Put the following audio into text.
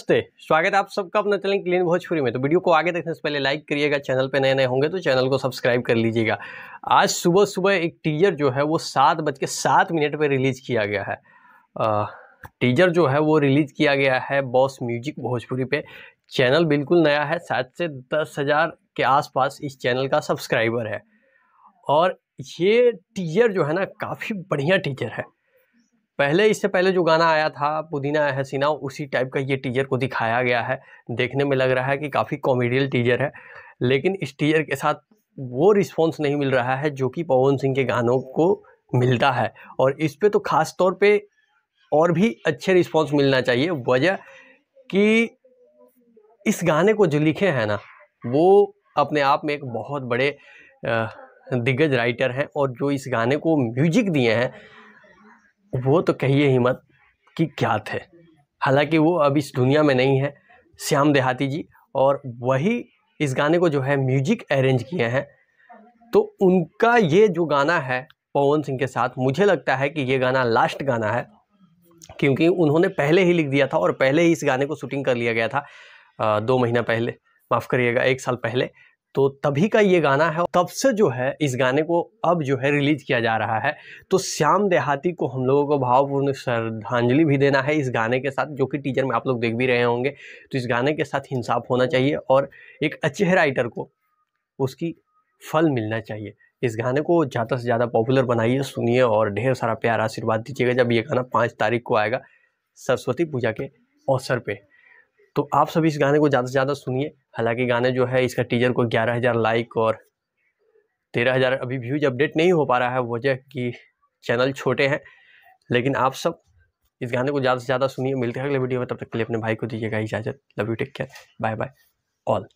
नमस्ते स्वागत है आप सबका अपना चैनल क्लीन भोजपुरी में तो वीडियो को आगे देखने से पहले लाइक करिएगा चैनल पे नए नए होंगे तो चैनल को सब्सक्राइब कर लीजिएगा आज सुबह सुबह एक टीजर जो है वो सात बज के सात मिनट पर रिलीज़ किया गया है आ, टीजर जो है वो रिलीज़ किया गया है बॉस म्यूजिक भोजपुरी पे चैनल बिल्कुल नया है सात से दस हज़ार के आसपास इस चैनल का सब्सक्राइबर है और ये टीजर जो है ना काफ़ी बढ़िया टीजर है पहले इससे पहले जो गाना आया था पुदीना हसीना उसी टाइप का ये टीजर को दिखाया गया है देखने में लग रहा है कि काफ़ी कॉमेडियल टीजर है लेकिन इस टीजर के साथ वो रिस्पॉन्स नहीं मिल रहा है जो कि पवन सिंह के गानों को मिलता है और इस पर तो ख़ास तौर पर और भी अच्छे रिस्पॉन्स मिलना चाहिए वजह कि इस गाने को जो लिखे हैं ना वो अपने आप में एक बहुत बड़े दिग्गज राइटर हैं और जो इस गाने को म्यूजिक दिए हैं वो तो कहिए ही मत कि क्या थे हालांकि वो अब इस दुनिया में नहीं है श्याम देहाती जी और वही इस गाने को जो है म्यूजिक अरेंज किए हैं तो उनका ये जो गाना है पवन सिंह के साथ मुझे लगता है कि ये गाना लास्ट गाना है क्योंकि उन्होंने पहले ही लिख दिया था और पहले ही इस गाने को शूटिंग कर लिया गया था दो महीना पहले माफ़ करिएगा एक साल पहले तो तभी का ये गाना है तब से जो है इस गाने को अब जो है रिलीज किया जा रहा है तो श्याम देहाती को हम लोगों को भावपूर्ण श्रद्धांजलि भी देना है इस गाने के साथ जो कि टीजर में आप लोग देख भी रहे होंगे तो इस गाने के साथ इंसाफ होना चाहिए और एक अच्छे राइटर को उसकी फल मिलना चाहिए इस गाने को ज़्यादा से ज़्यादा पॉपुलर बनाइए सुनिए और ढेर सारा प्यार आशीर्वाद दीजिएगा जब ये गाना पाँच तारीख को आएगा सरस्वती पूजा के अवसर पर तो आप सभी इस गाने को ज़्यादा से ज़्यादा सुनिए हालांकि गाने जो है इसका टीजर को ग्यारह हज़ार लाइक और तेरह हज़ार अभी व्यूज अपडेट नहीं हो पा रहा है वजह कि चैनल छोटे हैं लेकिन आप सब इस गाने को ज़्यादा से ज़्यादा सुनिए मिलते हैं अगले वीडियो में तब तक के लिए अपने भाई को दीजिएगा इजाज़त love you take care bye bye all